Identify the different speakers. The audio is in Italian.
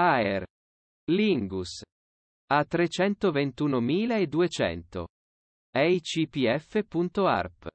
Speaker 1: Aer. Lingus. A 321.200. eicpf.arp.